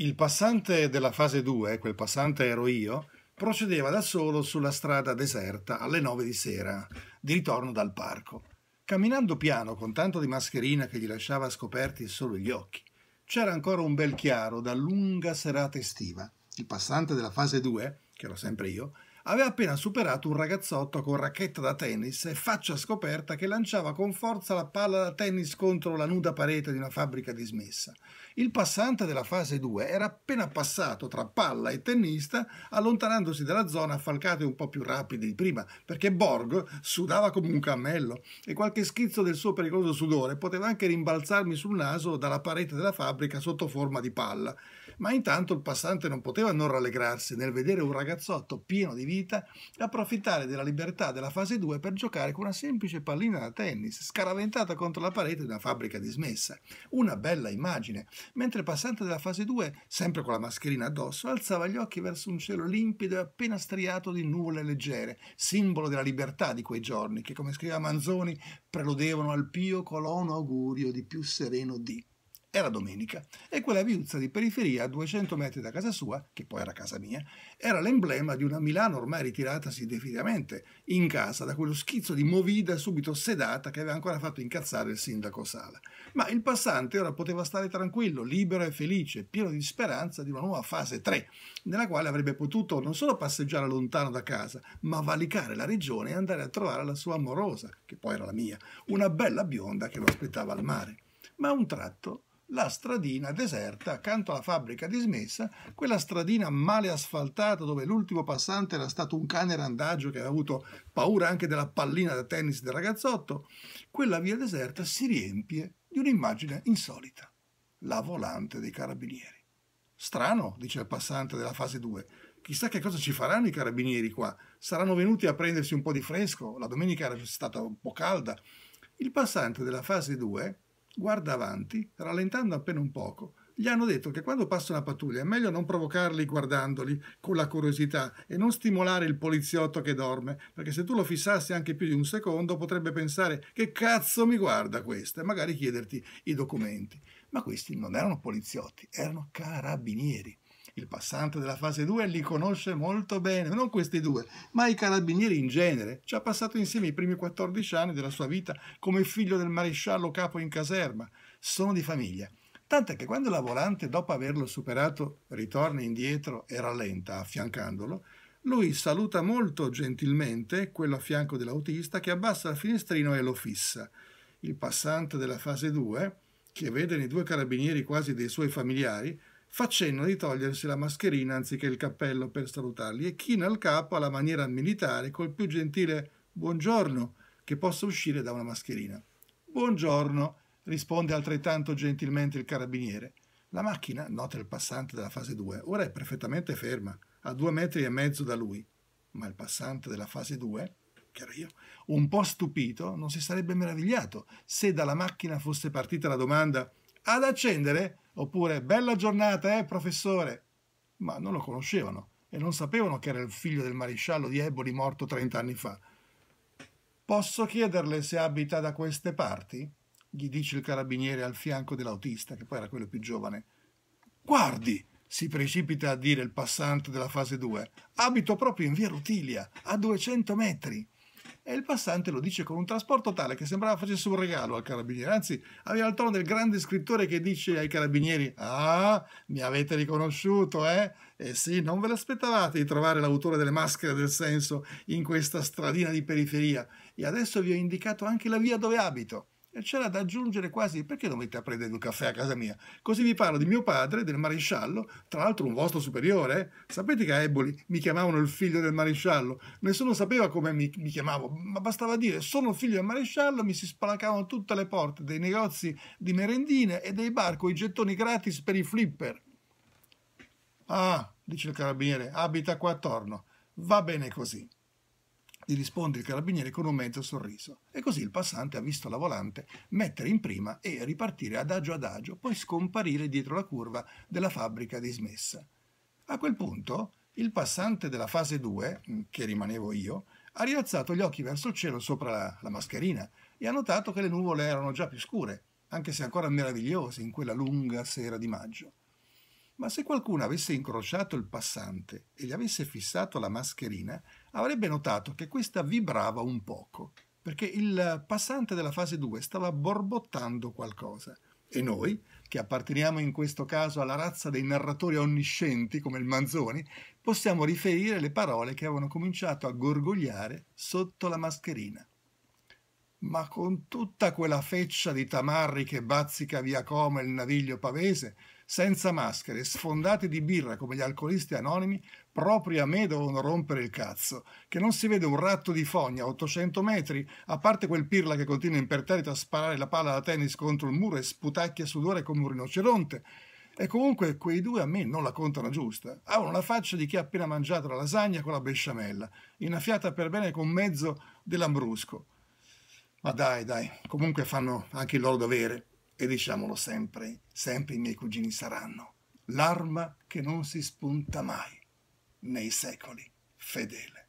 Il passante della fase 2, quel passante ero io, procedeva da solo sulla strada deserta alle 9 di sera, di ritorno dal parco, camminando piano con tanto di mascherina che gli lasciava scoperti solo gli occhi. C'era ancora un bel chiaro da lunga serata estiva. Il passante della fase 2, che ero sempre io, aveva appena superato un ragazzotto con racchetta da tennis e faccia scoperta che lanciava con forza la palla da tennis contro la nuda parete di una fabbrica dismessa. Il passante della fase 2 era appena passato tra palla e tennista, allontanandosi dalla zona a falcate un po' più rapide di prima, perché Borg sudava come un cammello e qualche schizzo del suo pericoloso sudore poteva anche rimbalzarmi sul naso dalla parete della fabbrica sotto forma di palla. Ma intanto il passante non poteva non rallegrarsi nel vedere un ragazzotto pieno di vita approfittare della libertà della fase 2 per giocare con una semplice pallina da tennis scaraventata contro la parete di una fabbrica dismessa. Una bella immagine, mentre il passante della fase 2, sempre con la mascherina addosso, alzava gli occhi verso un cielo limpido e appena striato di nuvole leggere, simbolo della libertà di quei giorni che, come scriveva Manzoni, preludevano al pio colono augurio di più sereno dì. Era domenica e quella viuzza di periferia a 200 metri da casa sua, che poi era casa mia, era l'emblema di una Milano ormai ritiratasi definitivamente in casa da quello schizzo di movida subito sedata che aveva ancora fatto incazzare il sindaco Sala. Ma il passante ora poteva stare tranquillo, libero e felice, pieno di speranza di una nuova fase 3, nella quale avrebbe potuto non solo passeggiare lontano da casa, ma valicare la regione e andare a trovare la sua amorosa, che poi era la mia, una bella bionda che lo aspettava al mare. Ma a un tratto la stradina deserta accanto alla fabbrica dismessa, quella stradina male asfaltata dove l'ultimo passante era stato un cane randaggio che aveva avuto paura anche della pallina da tennis del ragazzotto, quella via deserta si riempie di un'immagine insolita, la volante dei carabinieri. Strano, dice il passante della fase 2, chissà che cosa ci faranno i carabinieri qua, saranno venuti a prendersi un po' di fresco, la domenica era stata un po' calda. Il passante della fase 2 guarda avanti, rallentando appena un poco. Gli hanno detto che quando passa una pattuglia è meglio non provocarli guardandoli con la curiosità e non stimolare il poliziotto che dorme, perché se tu lo fissassi anche più di un secondo potrebbe pensare che cazzo mi guarda questo e magari chiederti i documenti. Ma questi non erano poliziotti, erano carabinieri il passante della fase 2 li conosce molto bene, non questi due, ma i carabinieri in genere. Ci ha passato insieme i primi 14 anni della sua vita come figlio del maresciallo capo in caserma. Sono di famiglia. Tant'è che quando la volante, dopo averlo superato, ritorna indietro e rallenta, affiancandolo, lui saluta molto gentilmente quello a fianco dell'autista che abbassa il finestrino e lo fissa. Il passante della fase 2, che vede nei due carabinieri quasi dei suoi familiari, fa cenno di togliersi la mascherina anziché il cappello per salutarli e china il capo alla maniera militare col più gentile buongiorno che possa uscire da una mascherina. Buongiorno, risponde altrettanto gentilmente il carabiniere. La macchina, nota il passante della fase 2, ora è perfettamente ferma, a due metri e mezzo da lui. Ma il passante della fase 2, che ero io, un po' stupito, non si sarebbe meravigliato se dalla macchina fosse partita la domanda ad accendere oppure bella giornata, eh, professore, ma non lo conoscevano e non sapevano che era il figlio del maresciallo di Eboli morto trent'anni fa. Posso chiederle se abita da queste parti? gli dice il carabiniere al fianco dell'autista, che poi era quello più giovane. Guardi, si precipita a dire il passante della fase 2, abito proprio in via Rutilia, a 200 metri e il passante lo dice con un trasporto tale che sembrava facesse un regalo al carabiniere, anzi aveva il tono del grande scrittore che dice ai carabinieri «Ah, mi avete riconosciuto, eh? Eh sì, non ve l'aspettavate di trovare l'autore delle maschere del senso in questa stradina di periferia e adesso vi ho indicato anche la via dove abito» c'era da aggiungere quasi perché non venite a prendere un caffè a casa mia? Così vi parlo di mio padre, del maresciallo, tra l'altro un vostro superiore. Eh? Sapete che a Eboli mi chiamavano il figlio del maresciallo? Nessuno sapeva come mi, mi chiamavo, ma bastava dire sono figlio del maresciallo, mi si spalancavano tutte le porte dei negozi di merendine e dei bar con i gettoni gratis per i flipper. Ah, dice il carabiniere, abita qua attorno. Va bene così gli risponde il carabiniere con un mezzo sorriso. E così il passante ha visto la volante mettere in prima e ripartire adagio adagio, poi scomparire dietro la curva della fabbrica dismessa. A quel punto il passante della fase 2, mm, che rimanevo io, ha rialzato gli occhi verso il cielo sopra la, la mascherina e ha notato che le nuvole erano già più scure, anche se ancora meravigliose in quella lunga sera di maggio ma se qualcuno avesse incrociato il passante e gli avesse fissato la mascherina, avrebbe notato che questa vibrava un poco, perché il passante della fase 2 stava borbottando qualcosa. E noi, che apparteniamo in questo caso alla razza dei narratori onniscienti come il Manzoni, possiamo riferire le parole che avevano cominciato a gorgogliare sotto la mascherina. Ma con tutta quella feccia di tamarri che bazzica via Como il naviglio pavese, senza maschere, sfondati di birra come gli alcolisti anonimi, proprio a me devono rompere il cazzo, che non si vede un ratto di fogna a 800 metri, a parte quel pirla che continua imperterrito a sparare la palla da tennis contro il muro e sputacchia sudore come un rinoceronte. E comunque quei due a me non la contano giusta. Hanno la faccia di chi ha appena mangiato la lasagna con la besciamella, innaffiata per bene con mezzo dell'ambrusco. Ma dai, dai, comunque fanno anche il loro dovere e diciamolo sempre, sempre i miei cugini saranno, l'arma che non si spunta mai, nei secoli, fedele.